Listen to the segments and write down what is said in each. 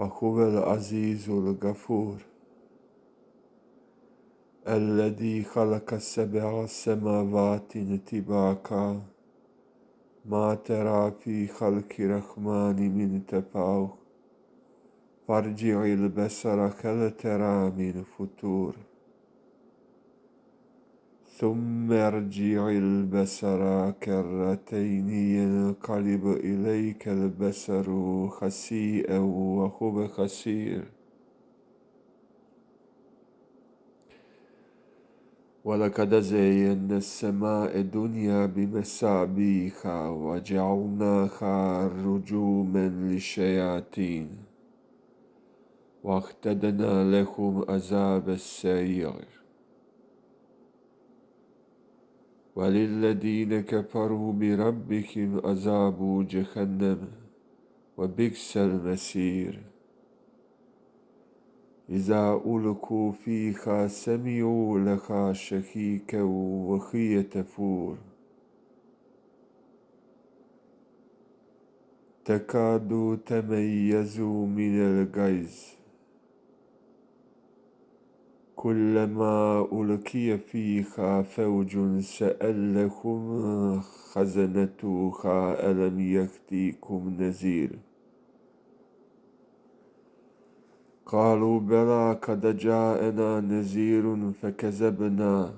وهو العزيز الغفور الذي خلق السبع السماوات تباكا ما ترى في خلق الرحمن من تفاوت فارجع البصر هل ترى من فتور ثم ارجع البصر كرتين ينقلب إليك البصر خسيئا وهو خسير ولقد زينا السماء الدنيا بمسابيخا وجعلناها رجوما للشياطين واختدنا لهم عذاب السيئ وللذين كفروا بربهم عذاب جهنم وبئس المسير إذا ألقوا فيها سمعوا لها شهيكا وهي تفور تكاد تميز من الغيظ كلما ألقي فيها فوج سألهم خزنتها ألم يأتيكم نذير قالوا بلى قد جاءنا نذير فكذبنا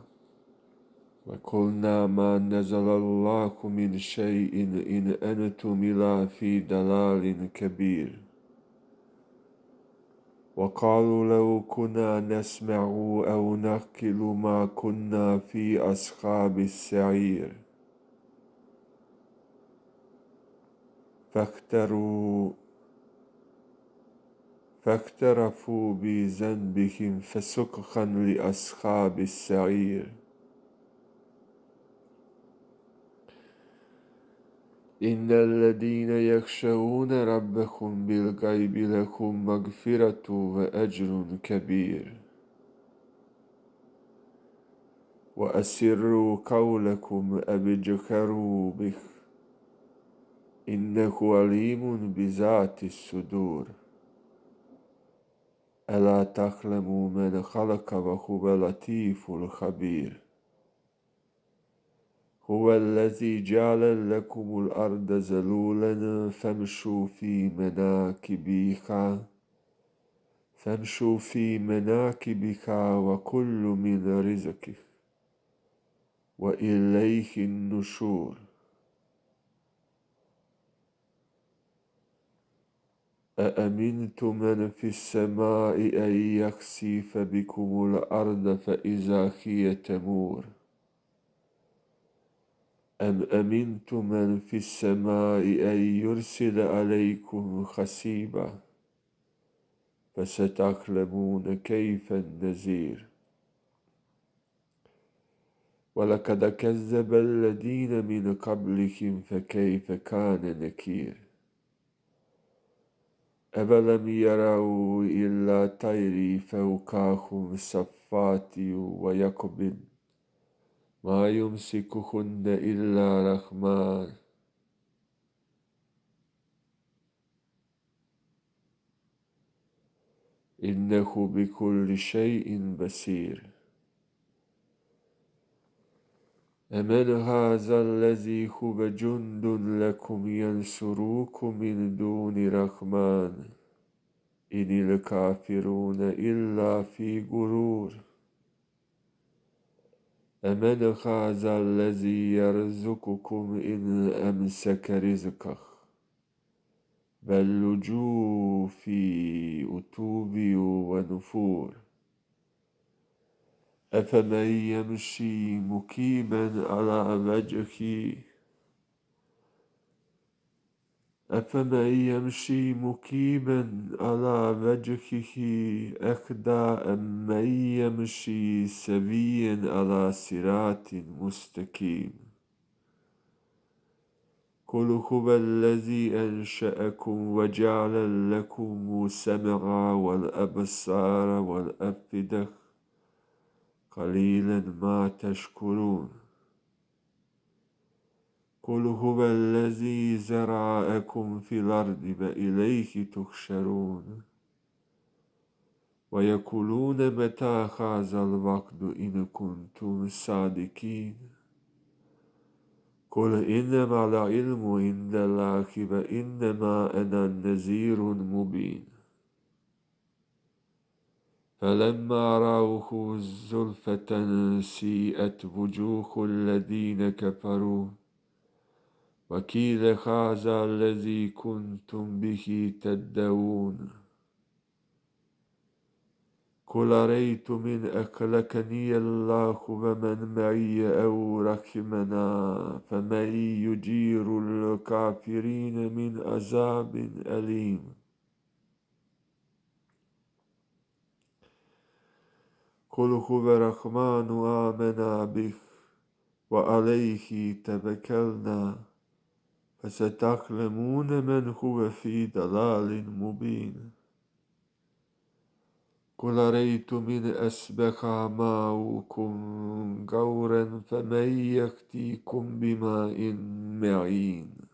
وقلنا ما نزل الله من شيء إن أنتم إلا في ضلال كبير وقالوا لو كنا نسمع أو نعقل ما كنا في أصحاب السعير فاختروا فاقترفوا بذنبهم فسقخا لأصحاب السعير إن الذين يخشون ربهم بالغيب لهم مغفرة وأجر كبير وأسروا قولكم أبجكروا به إنه عليم بذات الصدور ألا تخلموا من خلق وهو لطيف الخبير هو الذي جعل لكم الأرض ذلولا فامشوا في مناكبها فامشوا في مناكبها وكل من رزقه وإليه النشور أأمنت من في السماء أن يخسف بكم الأرض فإذا هي تمور ۖ أم أمنتم من في السماء أن يرسل عليكم خسيبا فستعلمون كيف النذير ولقد كذب الذين من قبلهم فكيف كان نكير أفلم يروا إلا طيري فوقهم صفات ويقبض ما يمسكهن إلا رحمان إنه بكل شيء بصير أمن هذا الذي هو جند لكم ينصروكم من دون رحمن إن الكافرون إلا في غرور أمن هذا الذي يرزقكم إن أمسك رزقه بل لجوا في أتوب ونفور أفمن يمشي مكيما على وجهه أفمن يمشي مكيبا على وجهه أهدى أمن يمشي سويا على صراط مستقيم قل هو الذي أنشأكم وجعل لكم السمع والأبصار والأفئدة قليلا ما تشكرون قل هو الذي زرعكم في الأرض وإليه تخشرون ويقولون متى هذا الوقت إن كنتم صادقين قل إنما العلم عند الله وإنما أنا نذير مبين فلما رأوه زلفة سيئت وجوه الذين كفروا وكيل هذا الذي كنتم به تدعون قل أريت من أكلكني الله ومن معي أو رحمنا فمن يجير الكافرين من عذاب أليم قل هو رحمن آمنا به وعليه تبكلنا فستعلمون من هو في ضلال مبين قل ريت من أسبق ماؤكم غورا فمن يكتيكم بماء معين